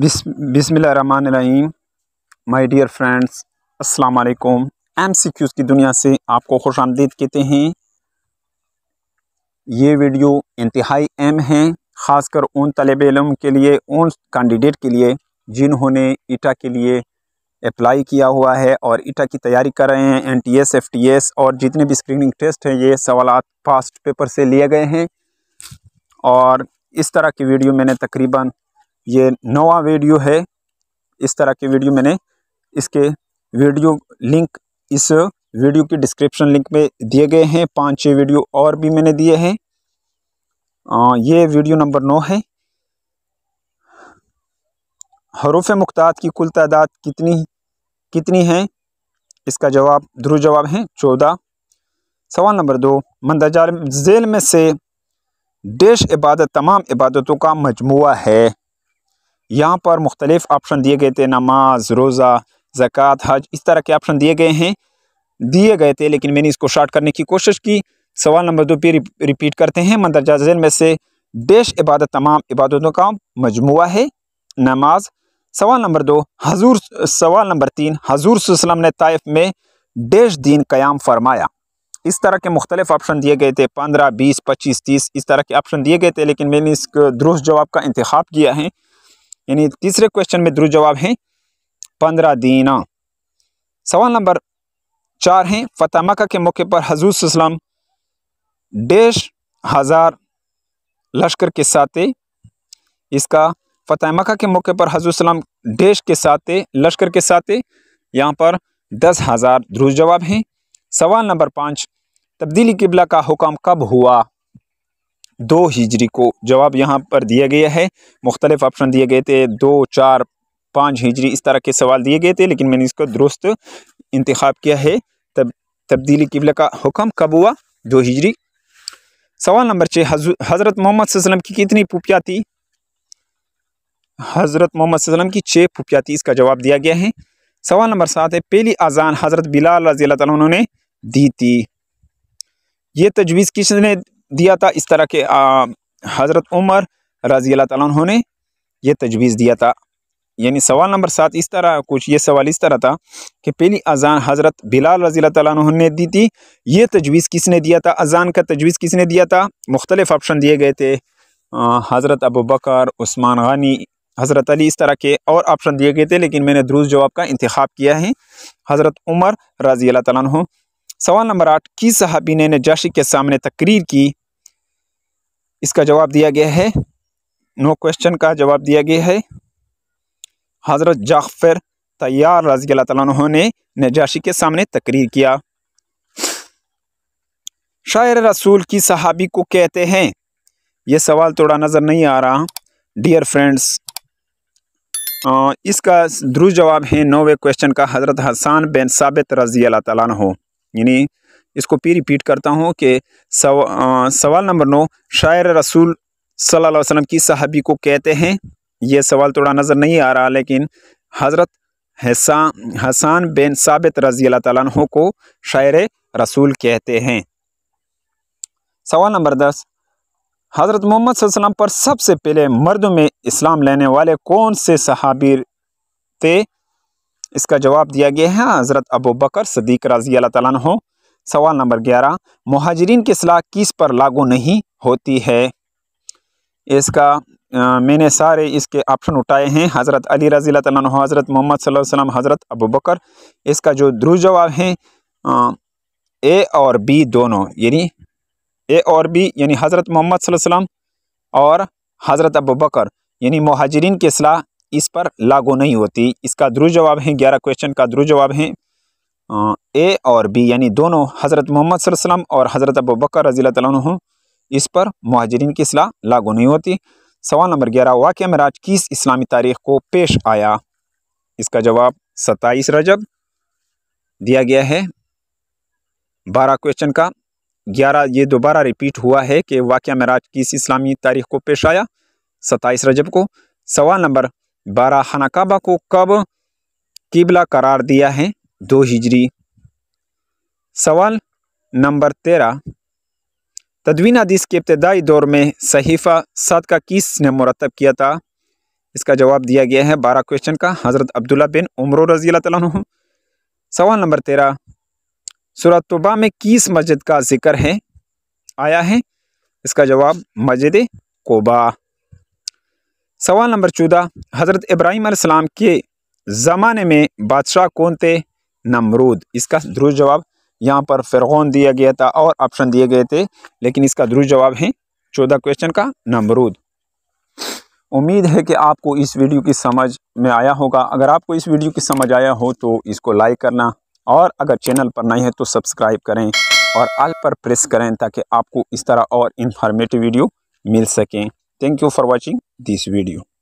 बिस बिसमीम my dear friends अस्सलाम वालेकुम एमसीक्यूज़ की दुनिया से आपको खुश आमदीद कहते हैं ये वीडियो इंतहाई अहम है ख़ासकर उन तलब इलम के लिए उन कैंडिडेट के लिए जिन्होंने ईटा के लिए अप्लाई किया हुआ है और ईटा की तैयारी कर रहे हैं N T S F T S और जितने भी स्क्रीनिंग टेस्ट हैं ये सवाल फास्ट पेपर से लिए गए हैं और इस तरह की वीडियो मैंने तकरीबन ये नवा वीडियो है इस तरह के वीडियो मैंने इसके वीडियो लिंक इस वीडियो के डिस्क्रिप्शन लिंक में दिए गए हैं पांच छः वीडियो और भी मैंने दिए हैं ये वीडियो नंबर नौ है हरूफ मुख्तात की कुल तादाद कितनी कितनी है इसका जवाब ध्रुव जवाब है चौदह सवाल नंबर दो मंदजार जेल में से देश इबादत तमाम इबादतों का मजमू है यहाँ पर मुख्तलिफ़ ऑप्शन दिए गए थे नमाज रोज़ा ज़क़़त हज इस तरह के ऑप्शन दिए गए हैं दिए गए थे लेकिन मैंने इसको शार्ट करने की कोशिश की सवाल नंबर दो पे रिपीट करते हैं मंदरजा जैन में से डेश इबादत तमाम इबादतों का मजमु है नमाज सवाल नंबर दो हजूर सवाल नंबर तीन हजूर सुसलम ने ताइफ में डेश दिन क़याम फरमाया इस तरह के मुख्तलिफ ऑप्शन दिए गए थे पंद्रह बीस पच्चीस तीस इस तरह के ऑप्शन दिए गए थे लेकिन मैंने इसको दुरुस्त जवाब का इंतखब किया है यानी तीसरे क्वेश्चन में दुरुस्त जवाब हैं पंद्रह दीना सवाल नंबर चार हैं फतेह मक्का के मौके पर हजूर इस्लाम डेढ़ हज़ार लश्कर के साथ इसका फतेह मक्का के मौके पर हजूर सलाम देश के साथ लश्कर के साथ यहाँ पर दस हज़ार ध्रुज जवाब हैं सवाल नंबर पाँच तब्दीली किबला का हुक्म कब हुआ दो हिजरी को जवाब यहाँ पर दिया गया है मुख्तलिफ ऑप्शन दिए गए थे दो चार पाँच हिजरी इस तरह के सवाल दिए गए थे लेकिन मैंने इसको दुरुस्त इंतखब किया है तब तब्दीली किबल का हुक्म कब हुआ दो हिजरी सवाल नंबर छः हज़रत मोहम्मद वसल्लम की कितनी पुपिया थी हज़रत मोहम्मद वसल्लम की छः पुपिया थी इसका जवाब दिया गया है सवाल नंबर सात है पहली अजान हज़रत बिलाल रजी ने दी थी ये तजवीज़ किसने दिया था इस तरह के हज़रत उमर रज़ी अल्लाह तु ने यह तजवीज़ दिया था यानी सवाल नंबर सात इस तरह कुछ ये सवाल इस तरह था कि पहली अजान हज़रत बिलाल रजी तु ने दी थी ये तजवीज़ किसने दिया था अजान का तजवीज़ किसने दिया था मुख्तलिफ ऑप्शन दिए गए थे हज़रत अबू बकर उस्मान गानी हज़रत अली इस तरह के और ऑप्शन दिए गए थे लेकिन मैंने दुरुस्त जवाब का इंतखब किया है हज़रत उमर रजी तु सवाल नंबर आठ किस सहाबी ने नजाशी के सामने तकरीर की इसका जवाब दिया गया है नो क्वेश्चन का जवाब दिया गया है हज़रत जाफर तैयार रजी अल्लाह ने नजाशी के सामने तकरीर किया शायर रसूल की सहाबी को कहते हैं ये सवाल थोड़ा नज़र नहीं आ रहा डियर फ्रेंड्स इसका दुरुस्त जवाब है नोवे क्वेश्चन का हज़रत हसान बेन साबित रजी अल्लाह तु यानी इसको फिर रिपीट करता हूँ कि सव, सवाल नंबर नौ शायर रसूल सल्लल्लाहु वसलम की सहाबी को कहते हैं ये सवाल थोड़ा नज़र नहीं आ रहा लेकिन हज़रत हसान हसान बिन साबित रजी अल्लाह तु को शायर रसूल कहते हैं सवाल नंबर दस हज़रत मोहम्मद पर सबसे पहले मर्द में इस्लाम लेने वाले कौन से सहाबी थे इसका जवाब दिया गया है हज़रत अबू बकर सदीक रजी अल्लाह तु सवाल नंबर ग्यारह महाजरीन की सलाह किस पर लागू नहीं होती है इसका आ, मैंने सारे इसके ऑप्शन उठाए हैं हज़रत अली रज़ी तु हज़रत मोहम्मद सल्लम हज़रत अबू बकर इसका जो ध्रुव जवाब है ए और बी दोनों यानी ए और बी यानी हज़रत मोहम्मद सल्लम और हज़रत अबू बकर यानी महाजरीन की सलाह इस पर लागू नहीं होती इसका ध्रुव जवाब है ग्यारह क्वेश्चन का ध्रुव जवाब है ए और बी यानी दोनों हज़रत मोहम्मद सल्लम और हज़रत अबू बकर रजील तु इस पर महाजरीन की सलाह लागू नहीं होती सवाल नंबर ग्यारह वाक़ मराज किस इस्लामी तारीख को पेश आया इसका जवाब सत्ताईस रजब दिया गया है बारह क्वेश्चन का ग्यारह ये दोबारा रिपीट हुआ है कि वाक़ मराज किस इस्लामी तारीख को पेश आया सत्ताईस रजब को सवाल नंबर बारह हनाकाबा को कब किबला करार दिया है दो हिजरी सवाल नंबर तेरह तदवीन हदीस के इब्तदाई दौर में सहीफ़ा सात का किस ने मुरतब किया था इसका जवाब दिया गया है बारह क्वेश्चन का हज़रत अब्दुल्ला बिन उमर रजी तु सवाल नंबर तेरह सूरत में किस मस्जिद का जिक्र है आया है इसका जवाब मस्जिद कोबा सवाल नंबर चौदह हज़रत इब्राहिम के ज़माने में बादशाह कौन थे नमरूद इसका ध्रुव जवाब यहाँ पर फिरगौन दिया गया था और ऑप्शन दिए गए थे लेकिन इसका ध्रुव जवाब है चौदह क्वेश्चन का नमरूद उम्मीद है कि आपको इस वीडियो की समझ में आया होगा अगर आपको इस वीडियो की समझ आया हो तो इसको लाइक करना और अगर चैनल पर नहीं है तो सब्सक्राइब करें और आल पर प्रेस करें ताकि आपको इस तरह और इन्फॉर्मेटिव वीडियो मिल सकें thank you for watching this video